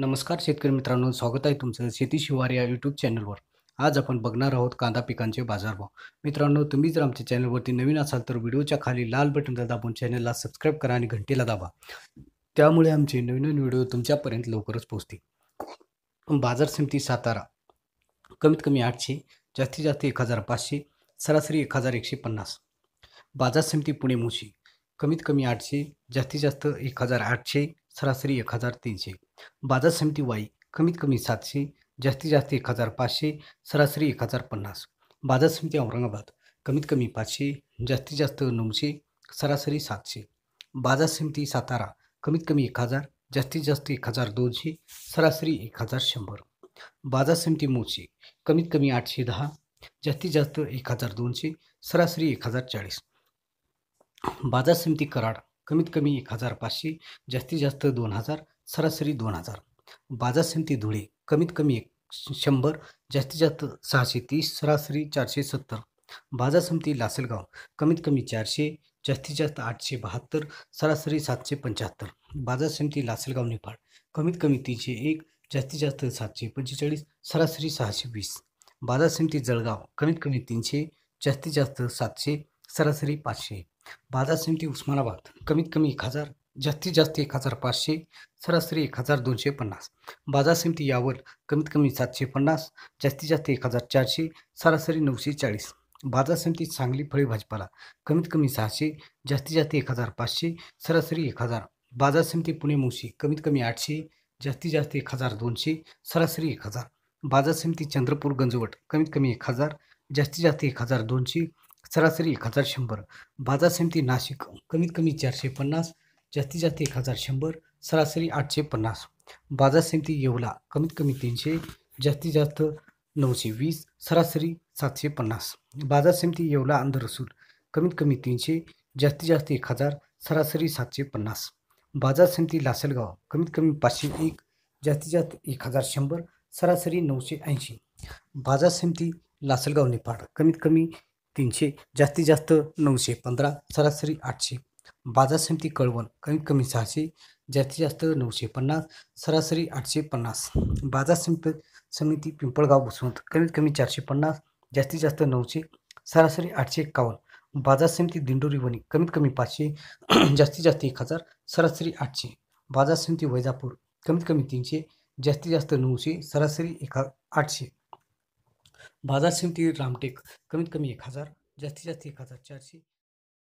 नमस्कार शेतकरी मित्रांनो स्वागत आहे तुमचं शेती शिवार या यूट्यूब चॅनलवर आज आपण बघणार आहोत कांदा पिकांचे बाजारभाव मित्रांनो तुम्ही जर आमच्या चॅनलवरती नवीन असाल तर व्हिडिओच्या खाली लाल बटनला दाबून चॅनलला सबस्क्राईब करा आणि घंटेला दाबा त्यामुळे आमचे नवीन व्हिडिओ तुमच्यापर्यंत लवकरच पोहोचतील बाजार समिती सातारा कमीत कमी आठशे जास्तीत जास्त एक हजार पाचशे सरासरी एक हजार एकशे पन्नास बाजार समिती पुणे मुशी कमीत कमी आठशे जास्तीत जास्त एक हजार आठशे सरासरी एक हजार तीनशे बाजार समिती वाई कमीत कमी सातशे जास्तीत जास्त एक हजार पाचशे सरासरी एक हजार पन्नास बाजार समिती औरंगाबाद कमीत कमी पाचशे जास्तीत जास्त नऊशे सरासरी सातशे बाजार समिती सातारा कमीत कमी एक हजार जास्तीत जास्त एक हजार दोनशे सरासरी एक हजार शंभर बाजार समिती मोशी कमीत कमी आठशे दहा जास्तीत जास्त एक हजार दोनशे सरासरी एक हजार चाळीस बाजार समिती कराड कमीत कमी एक हजार पाचशे जास्तीत जास्त दोन हजार सरासरी दोन हजार बाजार समिती धुळे कमीत कमी एक शंभर जास्तीत जास्त सहाशे तीस सरासरी चारशे सत्तर बाजार समिती लासलगाव कमीत कमी चारशे जास्तीत जास्त आठशे बहात्तर सरासरी सातशे पंच्याहत्तर बाजार समिती लासलगाव नेपाळ कमीत कमी तीनशे एक जास्तीत जास्त सातशे पंचेचाळीस सरासरी सहाशे वीस बाजार समिती जळगाव कमीत कमी तीनशे जास्तीत जास्त सातशे सरासरी पाचशे बाजार समिती उस्मानाबाद कमीत कमी एक हजार जास्तीत जास्त एक हजार पाचशे सरासरी एक हजार दोनशे पन्नास बाजार समिती यावर कमीत कमी सातशे पन्नास जास्तीत जास्त एक हजार चारशे सरासरी नऊशे चाळीस बाजार समिती सांगली फळे भाजीपाला कमीत कमी सहाशे जास्तीत जास्त एक हजार पाचशे सरासरी एक हजार बाजार समिती पुणे मुशी कमीत कमी आठशे जास्तीत जास्त एक हजार दोनशे सरासरी एक हजार बाजार समिती चंद्रपूर गंजवट कमीत कमी एक हजार जास्तीत जास्त एक हजार दोनशे सरासरी एक हजार शंभर बाजार समिती नाशिक कमीत कमी चारशे पन्नास जास्तीत जास्त एक हजार शंभर सरासरी आठशे पन्नास बाजार समिती येवला कमीत कमी तीनशे जास्तीत जास्त नऊशे वीस सरासरी सातशे पन्नास बाजार समिती येवला अंधरसूल कमीत कमी तीनशे जास्तीत जास्त एक हजार सरासरी सातशे पन्नास बाजार समिती लासलगाव कमीत कमी पाचशे एक जास्तीत जास्त एक हजार शंभर सरासरी नऊशे ऐंशी बाजार समिती लासलगाव नेपाळ कमीत कमी तीनशे जास्तीत जास्त नऊशे पंधरा सरासरी आठशे बाजार समिती कळवण कमीत कमी सहाशे जास्तीत जास्त नऊशे पन्नास सरासरी आठशे पन्नास बाजार समिती समिती पिंपळगाव बसवंत कमीत कमी चारशे पन्नास जास्तीत जास्त नऊशे सरासरी आठशे एक्कावन्न बाजार समिती दिंडोरी वणी कमीत कमी पाचशे जास्तीत जास्त एक हजार सरासरी आठशे बाजार समिती वैजापूर कमीत कमी तीनशे जास्तीत जास्त नऊशे सरासरी एका आठशे बाजार समिती रामटेक कमीत कमी एक हजार जास्तीत जास्त एक हजार चारशे